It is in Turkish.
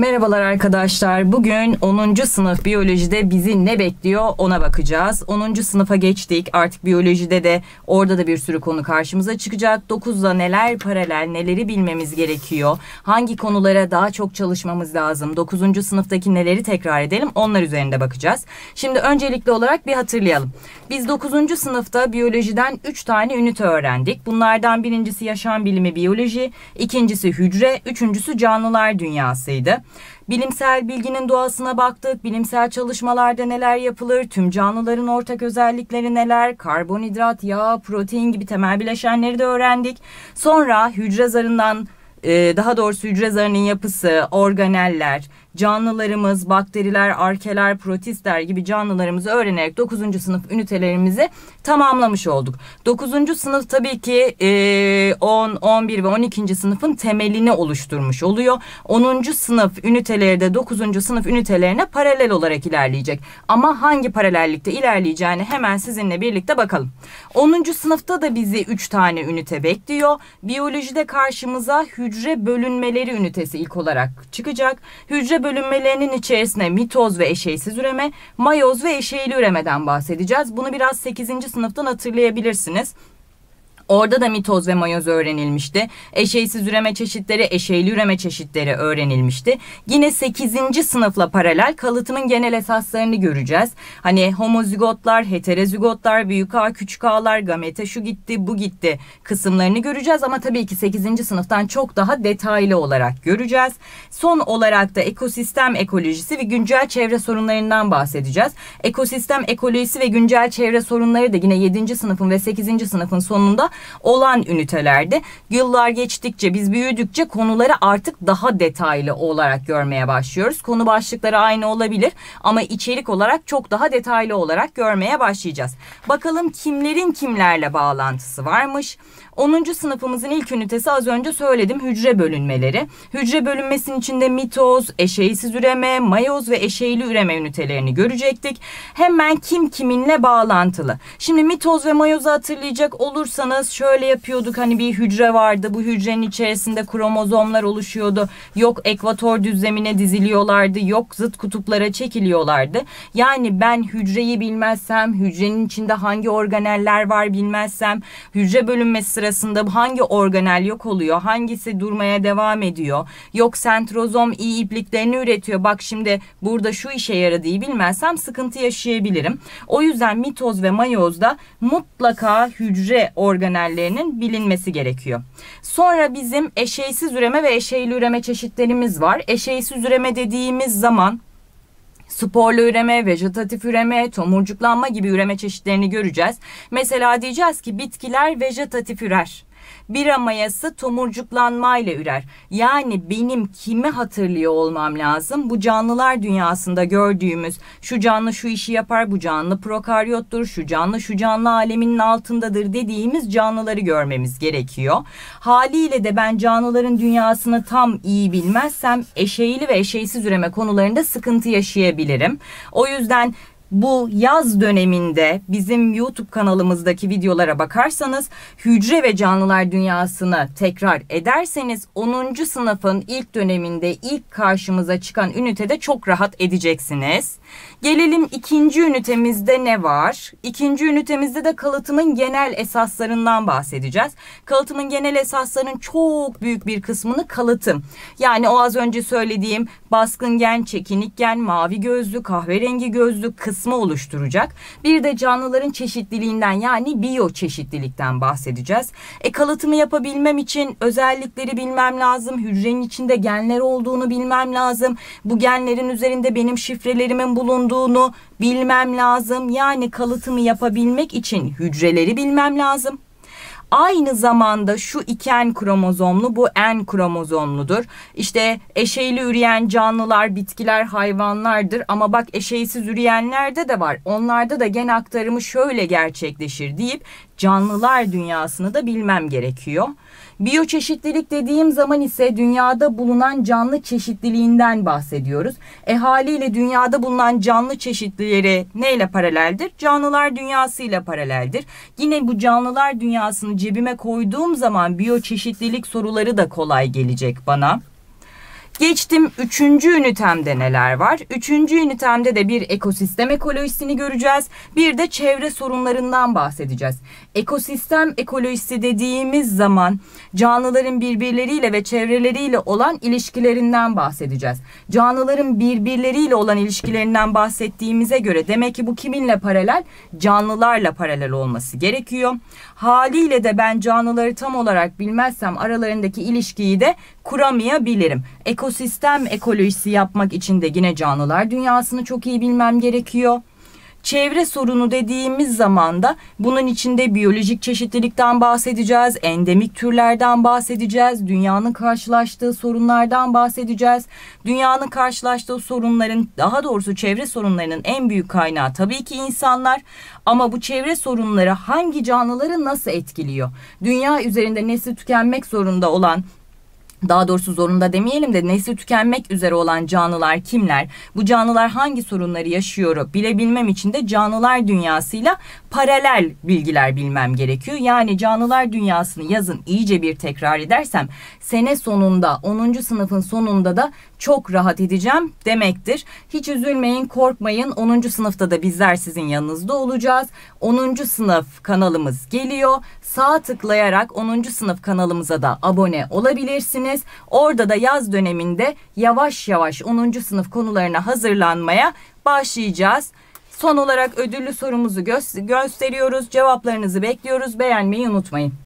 Merhabalar arkadaşlar. Bugün 10. sınıf biyolojide bizi ne bekliyor ona bakacağız. 10. sınıfa geçtik. Artık biyolojide de orada da bir sürü konu karşımıza çıkacak. 9'da neler paralel, neleri bilmemiz gerekiyor? Hangi konulara daha çok çalışmamız lazım? 9. sınıftaki neleri tekrar edelim? Onlar üzerinde bakacağız. Şimdi öncelikli olarak bir hatırlayalım. Biz 9. sınıfta biyolojiden 3 tane ünite öğrendik. Bunlardan birincisi yaşam bilimi biyoloji, ikincisi hücre, üçüncüsü canlılar dünyasıydı. Bilimsel bilginin doğasına baktık, bilimsel çalışmalarda neler yapılır, tüm canlıların ortak özellikleri neler, karbonhidrat, yağ, protein gibi temel bileşenleri de öğrendik. Sonra hücre zarından e, daha doğrusu hücre zarının yapısı, organeller, canlılarımız, bakteriler, arkeler, protistler gibi canlılarımızı öğrenerek 9. sınıf ünitelerimizi tamamlamış olduk. 9. sınıf tabii ki e, 10, 11 ve 12. sınıfın temelini oluşturmuş oluyor. 10. sınıf üniteleri de 9. sınıf ünitelerine paralel olarak ilerleyecek. Ama hangi paralellikte ilerleyeceğini hemen sizinle birlikte bakalım. 10. sınıfta da bizi 3 tane ünite bekliyor. Biyolojide karşımıza hücre bölünmeleri ünitesi ilk olarak çıkacak. Hücre bölünmelerinin içerisine mitoz ve eşeysiz üreme, mayoz ve eşeyli üremeden bahsedeceğiz. Bunu biraz 8. sınıftan hatırlayabilirsiniz. Orada da mitoz ve mayoz öğrenilmişti. Eşeysiz üreme çeşitleri, eşeyli üreme çeşitleri öğrenilmişti. Yine 8. sınıfla paralel kalıtımın genel esaslarını göreceğiz. Hani homozigotlar, heterozigotlar, büyük A, küçük A'lar, gamete şu gitti, bu gitti kısımlarını göreceğiz ama tabii ki 8. sınıftan çok daha detaylı olarak göreceğiz. Son olarak da ekosistem ekolojisi ve güncel çevre sorunlarından bahsedeceğiz. Ekosistem ekolojisi ve güncel çevre sorunları da yine 7. sınıfın ve 8. sınıfın sonunda olan ünitelerde yıllar geçtikçe biz büyüdükçe konuları artık daha detaylı olarak görmeye başlıyoruz. Konu başlıkları aynı olabilir ama içerik olarak çok daha detaylı olarak görmeye başlayacağız. Bakalım kimlerin kimlerle bağlantısı varmış? 10. sınıfımızın ilk ünitesi az önce söyledim hücre bölünmeleri. Hücre bölünmesinin içinde mitoz, eşeğsiz üreme, mayoz ve eşeğli üreme ünitelerini görecektik. Hemen kim kiminle bağlantılı. Şimdi mitoz ve mayozu hatırlayacak olursanız şöyle yapıyorduk hani bir hücre vardı. Bu hücrenin içerisinde kromozomlar oluşuyordu. Yok ekvator düzlemine diziliyorlardı. Yok zıt kutuplara çekiliyorlardı. Yani ben hücreyi bilmezsem, hücrenin içinde hangi organeller var bilmezsem, hücre bölünmesi arasında hangi organel yok oluyor? Hangisi durmaya devam ediyor? Yok sentrozom iyi ipliklerini üretiyor. Bak şimdi burada şu işe yaradığı bilmezsem sıkıntı yaşayabilirim. O yüzden mitoz ve mayozda mutlaka hücre organellerinin bilinmesi gerekiyor. Sonra bizim eşeysiz üreme ve eşeyli üreme çeşitlerimiz var. Eşeysiz üreme dediğimiz zaman sporlu üreme, vejetatif üreme, tomurcuklanma gibi üreme çeşitlerini göreceğiz. Mesela diyeceğiz ki bitkiler vejetatif ürer. Bira mayası tomurcuklanmayla ürer. Yani benim kimi hatırlıyor olmam lazım? Bu canlılar dünyasında gördüğümüz şu canlı şu işi yapar, bu canlı prokaryottur, şu canlı şu canlı aleminin altındadır dediğimiz canlıları görmemiz gerekiyor. Haliyle de ben canlıların dünyasını tam iyi bilmezsem eşeğili ve eşeğsiz üreme konularında sıkıntı yaşayabilirim. O yüzden bu yaz döneminde bizim YouTube kanalımızdaki videolara bakarsanız hücre ve canlılar dünyasını tekrar ederseniz 10. sınıfın ilk döneminde ilk karşımıza çıkan ünitede çok rahat edeceksiniz. Gelelim ikinci ünitemizde ne var? İkinci ünitemizde de kalıtımın genel esaslarından bahsedeceğiz. Kalıtımın genel esaslarının çok büyük bir kısmını kalıtım. Yani o az önce söylediğim baskın gen, çekinik gen, mavi gözlü, kahverengi gözlü kısmı kasma oluşturacak. Bir de canlıların çeşitliliğinden yani çeşitlilikten bahsedeceğiz. E kalıtımı yapabilmem için özellikleri bilmem lazım. Hücrenin içinde genler olduğunu bilmem lazım. Bu genlerin üzerinde benim şifrelerimin bulunduğunu bilmem lazım. Yani kalıtımı yapabilmek için hücreleri bilmem lazım. Aynı zamanda şu iki N kromozomlu bu N kromozomludur. İşte eşeyli üreyen canlılar, bitkiler, hayvanlardır ama bak eşeysiz üreyenlerde de var. Onlarda da gen aktarımı şöyle gerçekleşir deyip canlılar dünyasını da bilmem gerekiyor. Biyoçeşitlilik dediğim zaman ise dünyada bulunan canlı çeşitliliğinden bahsediyoruz. E haliyle dünyada bulunan canlı çeşitlileri neyle paraleldir? Canlılar dünyasıyla paraleldir. Yine bu canlılar dünyasını cebime koyduğum zaman biyoçeşitlilik soruları da kolay gelecek bana. Geçtim üçüncü ünitemde neler var? Üçüncü ünitemde de bir ekosistem ekolojisini göreceğiz. Bir de çevre sorunlarından bahsedeceğiz. Ekosistem ekolojisi dediğimiz zaman canlıların birbirleriyle ve çevreleriyle olan ilişkilerinden bahsedeceğiz. Canlıların birbirleriyle olan ilişkilerinden bahsettiğimize göre demek ki bu kiminle paralel? Canlılarla paralel olması gerekiyor. Haliyle de ben canlıları tam olarak bilmezsem aralarındaki ilişkiyi de kuramayabilirim. Ekosistem ekolojisi yapmak için de yine canlılar dünyasını çok iyi bilmem gerekiyor. Çevre sorunu dediğimiz zaman da bunun içinde biyolojik çeşitlilikten bahsedeceğiz, endemik türlerden bahsedeceğiz, dünyanın karşılaştığı sorunlardan bahsedeceğiz. Dünyanın karşılaştığı sorunların, daha doğrusu çevre sorunlarının en büyük kaynağı tabii ki insanlar. Ama bu çevre sorunları hangi canlıları nasıl etkiliyor? Dünya üzerinde nesli tükenmek zorunda olan daha doğrusu zorunda demeyelim de nesli tükenmek üzere olan canlılar kimler? Bu canlılar hangi sorunları yaşıyor? Bilebilmem için de canlılar dünyasıyla paralel bilgiler bilmem gerekiyor. Yani canlılar dünyasını yazın iyice bir tekrar edersem sene sonunda 10. sınıfın sonunda da çok rahat edeceğim demektir. Hiç üzülmeyin, korkmayın. 10. sınıfta da bizler sizin yanınızda olacağız. 10. sınıf kanalımız geliyor. Sağ tıklayarak 10. sınıf kanalımıza da abone olabilirsiniz edeceksiniz. Orada da yaz döneminde yavaş yavaş 10. sınıf konularına hazırlanmaya başlayacağız. Son olarak ödüllü sorumuzu gö gösteriyoruz. Cevaplarınızı bekliyoruz. Beğenmeyi unutmayın.